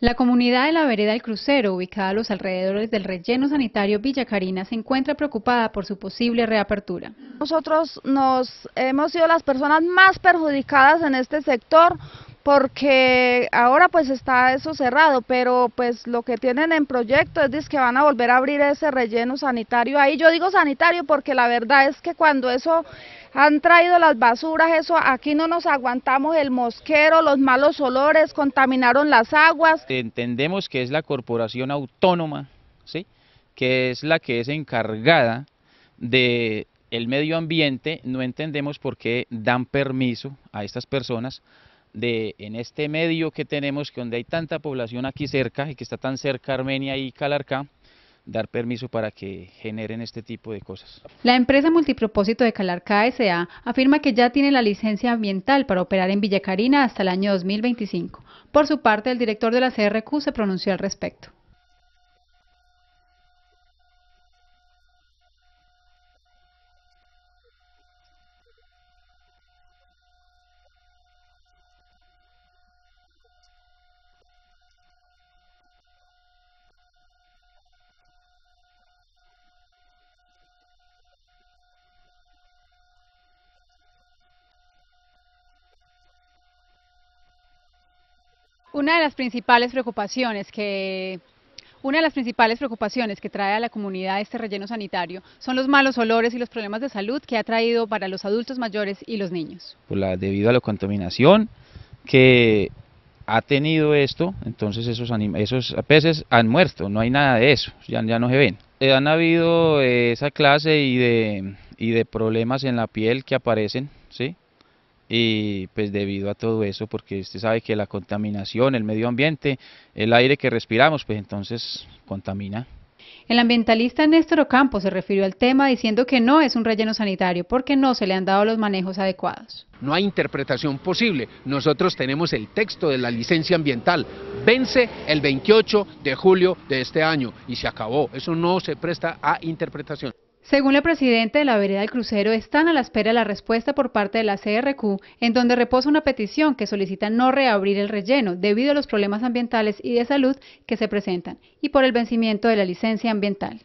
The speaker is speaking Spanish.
La comunidad de la vereda del crucero, ubicada a los alrededores del relleno sanitario Villa Carina, se encuentra preocupada por su posible reapertura. Nosotros nos hemos sido las personas más perjudicadas en este sector porque ahora pues está eso cerrado, pero pues lo que tienen en proyecto es que van a volver a abrir ese relleno sanitario ahí. Yo digo sanitario porque la verdad es que cuando eso han traído las basuras, eso aquí no nos aguantamos el mosquero, los malos olores, contaminaron las aguas. Entendemos que es la corporación autónoma, ¿sí? que es la que es encargada de el medio ambiente, no entendemos por qué dan permiso a estas personas de en este medio que tenemos, que donde hay tanta población aquí cerca y que está tan cerca Armenia y Calarcá, dar permiso para que generen este tipo de cosas. La empresa multipropósito de Calarcá S.A. afirma que ya tiene la licencia ambiental para operar en Villacarina hasta el año 2025. Por su parte, el director de la CRQ se pronunció al respecto. Una de las principales preocupaciones que trae a la comunidad este relleno sanitario son los malos olores y los problemas de salud que ha traído para los adultos mayores y los niños. Pues debido a la contaminación que ha tenido esto, entonces esos, peces han muerto, no hay nada de eso, ya, no se ven. Eh, han habido esa clase y de, y de problemas en la piel que aparecen, ¿sí? y pues debido a todo eso, porque usted sabe que la contaminación, el medio ambiente, el aire que respiramos, pues entonces contamina. El ambientalista Néstor Ocampo se refirió al tema diciendo que no es un relleno sanitario porque no se le han dado los manejos adecuados. No hay interpretación posible. Nosotros tenemos el texto de la licencia ambiental. Vence el 28 de julio de este año y se acabó. Eso no se presta a interpretación. Según la presidenta de la vereda del crucero, están a la espera de la respuesta por parte de la CRQ, en donde reposa una petición que solicita no reabrir el relleno debido a los problemas ambientales y de salud que se presentan y por el vencimiento de la licencia ambiental.